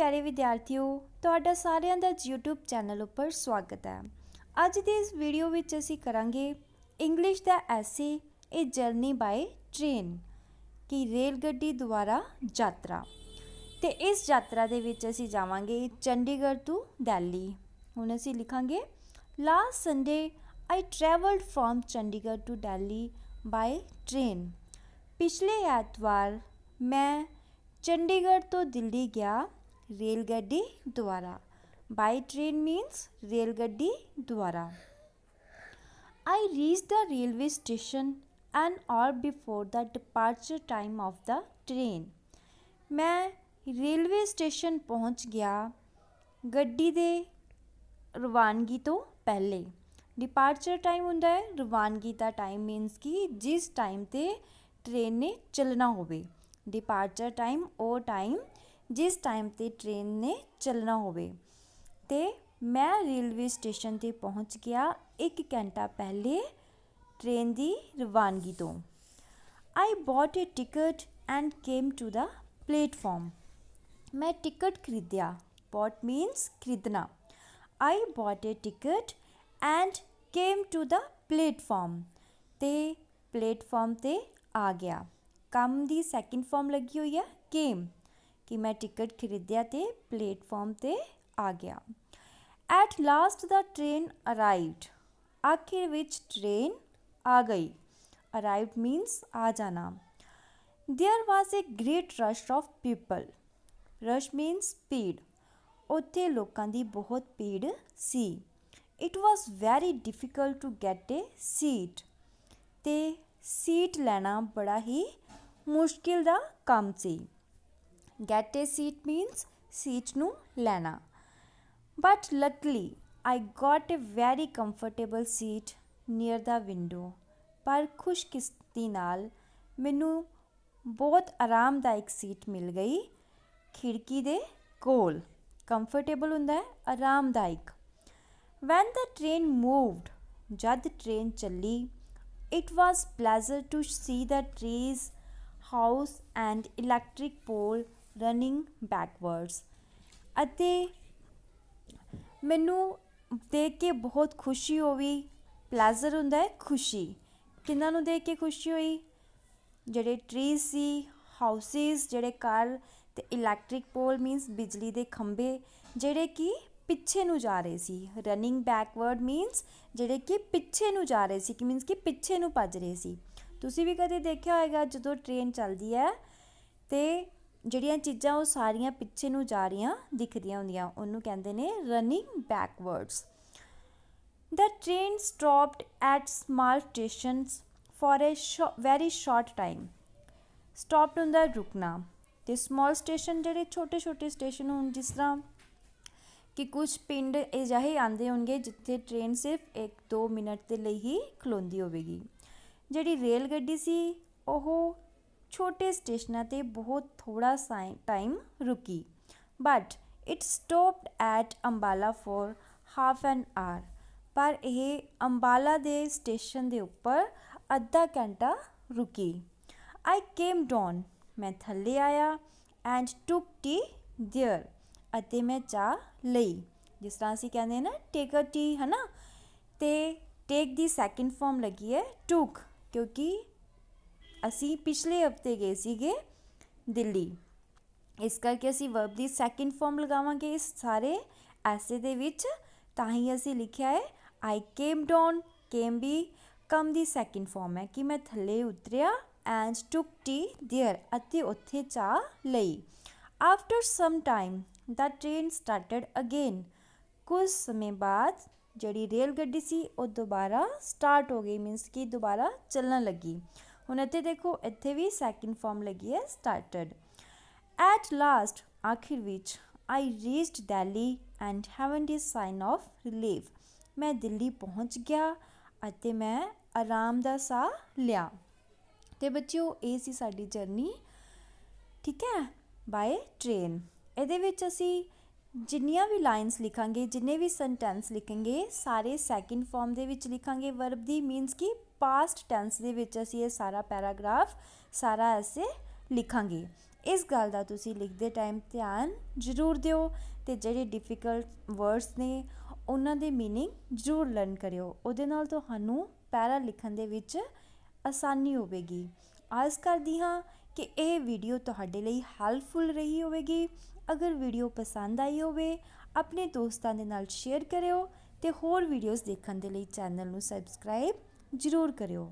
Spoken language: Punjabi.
ਪਿਆਰੇ ਵਿਦਿਆਰਥੀਓ ਤੁਹਾਡਾ ਸਾਰਿਆਂ ਦਾ YouTube ਚੈਨਲ ਉੱਪਰ ਸਵਾਗਤ ਹੈ ਅੱਜ ਦੀ ਇਸ ਵੀਡੀਓ ਵਿੱਚ ਅਸੀਂ ਕਰਾਂਗੇ ਇੰਗਲਿਸ਼ ਦਾ ਐਸੇ ਇਹ ਜਰਨੀ ਬਾਈ ਟ੍ਰੇਨ ਕਿ ਰੇਲ ਗੱਡੀ ਦੁਆਰਾ ਯਾਤਰਾ ਤੇ ਇਸ ਯਾਤਰਾ ਦੇ ਵਿੱਚ ਅਸੀਂ ਜਾਵਾਂਗੇ ਚੰਡੀਗੜ੍ਹ ਤੋਂ ਦਿੱਲੀ ਹੁਣ ਅਸੀਂ ਲਿਖਾਂਗੇ last Sunday I travelled from Chandigarh to Delhi by train ਪਿਛਲੇ ਐਤਵਾਰ ਮੈਂ ਚੰਡੀਗੜ੍ਹ ਤੋਂ ਦਿੱਲੀ ਗਿਆ रेलगड्डी द्वारा बाय ट्रेन मीन्स रेलगड्डी द्वारा I reach the railway station and और before the departure time of the train मैं रेलवे स्टेशन पहुंच गया गड्डी दे रवानगी तो पहले डिपार्चर टाइम हों रवानगी का टाइम मीन्स कि जिस टाइम ते ट्रेन ने चलना होपार्चर टाइम वो टाइम ਜਿਸ ਟਾਈਮ ਤੇ ਟ੍ਰੇਨ ਨੇ ਚੱਲਣਾ ਹੋਵੇ ਤੇ ਮੈਂ ਰੇਲਵੇ ਸਟੇਸ਼ਨ ਤੇ ਪਹੁੰਚ ਗਿਆ 1 ਘੰਟਾ ਪਹਿਲੇ ਟ੍ਰੇਨ ਦੀ ਰਵਾਨਗੀ ਤੋਂ I bought a ticket and came to the platform ਮੈਂ ਟਿਕਟ ਖਰੀਦਿਆ ਬੌਟ ਮੀਨਸ ਖਰੀਦਣਾ I bought a ticket and came to the platform ਤੇ ਪਲੇਟਫਾਰਮ ਤੇ ਆ ਗਿਆ ਕੰਮ ਦੀ ਸੈਕਿੰਡ ਫਾਰਮ ਲੱਗੀ ਹੋਈ ਹੈ ਕੇਮ ਕਿ ਮੈਂ ਟਿਕਟ ਖਰੀਦਿਆ ਤੇ ਪਲੇਟਫਾਰਮ ਤੇ ਆ ਗਿਆ at last the train arrived ਆਖਿਰ ਵਿੱਚ ਟ੍ਰੇਨ ਆ ਗਈ ਅਰਾਈਵਡ ਮੀਨਸ ਆ ਜਾਣਾ there was a great rush of people rush means ਭੀੜ ਉੱਥੇ ਲੋਕਾਂ ਦੀ ਬਹੁਤ ਭੀੜ ਸੀ it was very difficult to get a seat ਤੇ ਸੀਟ ਲੈਣਾ ਬੜਾ ਹੀ ਮੁਸ਼ਕਿਲ ਦਾ ਕੰਮ ਸੀ get a seat means seat ਨੂੰ ਲੈਣਾ but luckily I got a very comfortable seat near the window ਪਰ ਖੁਸ਼ ਕਿਸਤੀ ਨਾਲ ਮੈਨੂੰ ਬਹੁਤ ਆਰਾਮਦਾਇਕ ਸੀਟ ਮਿਲ ਗਈ ਖਿੜਕੀ ਦੇ ਕੋਲ ਕੰਫਰਟੇਬਲ ਹੁੰਦਾ ਹੈ ਆਰਾਮਦਾਇਕ ਵੈਨ ਦਾ ਟ੍ਰੇਨ ਮੂਵਡ ਜਦ ਟ੍ਰੇਨ ਚੱਲੀ it was pleasure to see the trees house and electric pole running backwards ਅਤੇ ਮੈਨੂੰ ਦੇਖ ਕੇ ਬਹੁਤ ਖੁਸ਼ੀ ਹੋਈ ਪਲੇਜ਼ਰ ਹੁੰਦਾ ਹੈ ਖੁਸ਼ੀ ਕਿੰਨਾਂ ਨੂੰ ਦੇਖ ਕੇ ਖੁਸ਼ੀ ਹੋਈ ਜਿਹੜੇ ਟਰੀ ਸੀ ਹਾਊਸਿਸ ਜਿਹੜੇ ਕਾਰ ਤੇ ਇਲੈਕਟ੍ਰਿਕ ਪੋਲ ਮੀਨਸ ਬਿਜਲੀ ਦੇ ਖੰਭੇ ਜਿਹੜੇ ਕਿ ਪਿੱਛੇ ਨੂੰ ਜਾ ਰਹੇ ਸੀ ਰਨਿੰਗ ਬੈਕਵਰਡ ਮੀਨਸ ਜਿਹੜੇ ਕਿ ਪਿੱਛੇ ਨੂੰ ਜਾ ਰਹੇ ਸੀ ਕਿ ਮੀਨਸ ਕਿ ਪਿੱਛੇ ਨੂੰ ਭੱਜ ਰਹੇ ਸੀ ਤੁਸੀਂ ਵੀ ਕਦੇ ਦੇਖਿਆ ਹੋਵੇਗਾ ਜਦੋਂ ਟ੍ਰੇਨ ਚੱਲਦੀ ਹੈ ਤੇ ਜਿਹੜੀਆਂ ਚੀਜ਼ਾਂ ਉਹ ਸਾਰੀਆਂ ਪਿੱਛੇ ਨੂੰ ਜਾ ਰਹੀਆਂ ਦਿਖਦੀਆਂ ਹੁੰਦੀਆਂ ਉਹਨੂੰ ਕਹਿੰਦੇ ਨੇ running backwards the train stopped at small stations for a very short time stopped ਹੁੰਦਾ ਰੁਕਣਾ ਤੇ ਸਮਾਲ ਸਟੇਸ਼ਨ ਜਿਹੜੇ ਛੋਟੇ ਛੋਟੇ ਸਟੇਸ਼ਨ ਹੋਣ ਜਿਸ ਤਰ੍ਹਾਂ ਕਿ ਕੁਝ ਪਿੰਡ ਅਜਿਹੇ ਆਂਦੇ ਹੋਣਗੇ ਜਿੱਥੇ ਟ੍ਰੇਨ ਸਿਰਫ 1-2 ਮਿੰਟ ਦੇ ਲਈ ਹੀ ਖਲੋਂਦੀ ਹੋਵੇਗੀ ਜਿਹੜੀ ਰੇਲ ਗੱਡੀ ਸੀ ਉਹ छोटे स्टेशन से बहुत थोड़ा सा टाइम रुकी but it stopped at Ambala for half an hour पर यह अंबाला दे स्टेशन दे उपर अद्धा घंटा रुकी आई केम डॉन मैं थले आया एंड टुक टी देयर ਅਤੇ ਮੈਂ ਚਾਹ ਲਈ ਜਿਸ ਤਰ੍ਹਾਂ ਅਸੀਂ ਕਹਿੰਦੇ ना टेक अ टी है ना ਤੇ टेक ਦੀ सैकेंड फॉर्म लगी है ਟੁਕ क्योंकि ਅਸੀਂ ਪਿਛਲੇ ਹਫਤੇ ਗਏ ਸੀਗੇ ਦਿੱਲੀ ਇਸ ਕਰਕੇ ਅਸੀਂ ਵਰਬ ਦੀ ਸੈਕਿੰਡ ਫਾਰਮ ਲਗਾਵਾਂਗੇ ਇਸ ਸਾਰੇ ਐਸੇ ਦੇ ਵਿੱਚ ਤਾਂ ਹੀ ਅਸੀਂ ਲਿਖਿਆ ਹੈ I came down came become the second form ਹੈ ਕਿ ਮੈਂ ਥੱਲੇ ਉਤਰਿਆ ਐਂਡ ਟੁਕ ਟੀ देयर ਅਤੇ ਉੱਥੇ ਚਾਹ ਲਈ after some time the train started again ਕੁਝ ਸਮੇਂ ਬਾਅਦ ਜਿਹੜੀ ਰੇਲ ਗੱਡੀ ਸੀ ਉਹ ਦੁਬਾਰਾ ਸਟਾਰਟ ਹੋ ਗਈ ਮੀਨਸ ਕਿ ਦੁਬਾਰਾ ਚੱਲਣ ਲੱਗੀ ਹੁਣ ਇੱਥੇ ਦੇਖੋ ਇੱਥੇ ਵੀ ਸੈਕਿੰਡ ਫਾਰਮ ਲੱਗੀ ਹੈ ਸਟਾਰਟਡ ਐਟ ਲਾਸਟ ਆਖਿਰ ਵਿੱਚ I reached Delhi and heaved the sign of relief ਮੈਂ ਦਿੱਲੀ ਪਹੁੰਚ ਗਿਆ ਅਤੇ ਮੈਂ ਆਰਾਮ ਦਾ ਸਾਹ ਲਿਆ ਤੇ ਬੱਚਿਓ ਇਹ ਸੀ ਸਾਡੀ ਜਰਨੀ ਠੀਕ ਹੈ ਬਾਏ ਟ੍ਰੇਨ ਇਹਦੇ ਵਿੱਚ ਅਸੀਂ ਜਿੰਨੀਆਂ ਵੀ ਲਾਈਨਸ ਲਿਖਾਂਗੇ ਜਿੰਨੇ ਵੀ ਸੈਂਟੈਂਸ ਲਿਖਾਂਗੇ ਸਾਰੇ ਸੈਕਿੰਡ ਫਾਰਮ ਦੇ ਵਿੱਚ ਲਿਖਾਂਗੇ ਵਰਬ ਦੀ ਮੀਨਸ ਕਿ ਪਾਸਟ ਟੈਂਸ ਦੇ ਵਿੱਚ ਅਸੀਂ ਇਹ ਸਾਰਾ ਪੈਰਾਗ੍ਰਾਫ ਸਾਰਾ ਐਸੇ ਲਿਖਾਂਗੇ ਇਸ ਗੱਲ ਦਾ ਤੁਸੀਂ ਲਿਖਦੇ ਟਾਈਮ ਧਿਆਨ ਜ਼ਰੂਰ ਦਿਓ ਤੇ ਜਿਹੜੇ ਡਿਫਿਕਲਟ ਵਰਡਸ ਨੇ ਉਹਨਾਂ ਦੇ मीनिंग ਜ਼ਰੂਰ ਲਰਨ ਕਰਿਓ ਉਹਦੇ ਨਾਲ ਤੁਹਾਨੂੰ ਪੈਰਾ ਲਿਖਣ ਦੇ ਵਿੱਚ ਆਸਾਨੀ ਹੋਵੇਗੀ ਆਸ ਕਰਦੀ ਹਾਂ ਕਿ ਇਹ ਵੀਡੀਓ ਤੁਹਾਡੇ ਲਈ ਹੈਲਪਫੁਲ ਰਹੀ ਹੋਵੇਗੀ ਅਗਰ ਵੀਡੀਓ ਪਸੰਦ ਆਈ ਹੋਵੇ ਆਪਣੇ ਦੋਸਤਾਂ ਦੇ ਨਾਲ ਸ਼ੇਅਰ ਕਰਿਓ ਤੇ ਹੋਰ ਵੀਡੀਓਜ਼ ਦੇਖਣ ਦੇ ਲਈ ਚੈਨਲ ਨੂੰ ਸਬਸਕ੍ਰਾਈਬ ਜ਼ਰੂਰ ਕਰਿਓ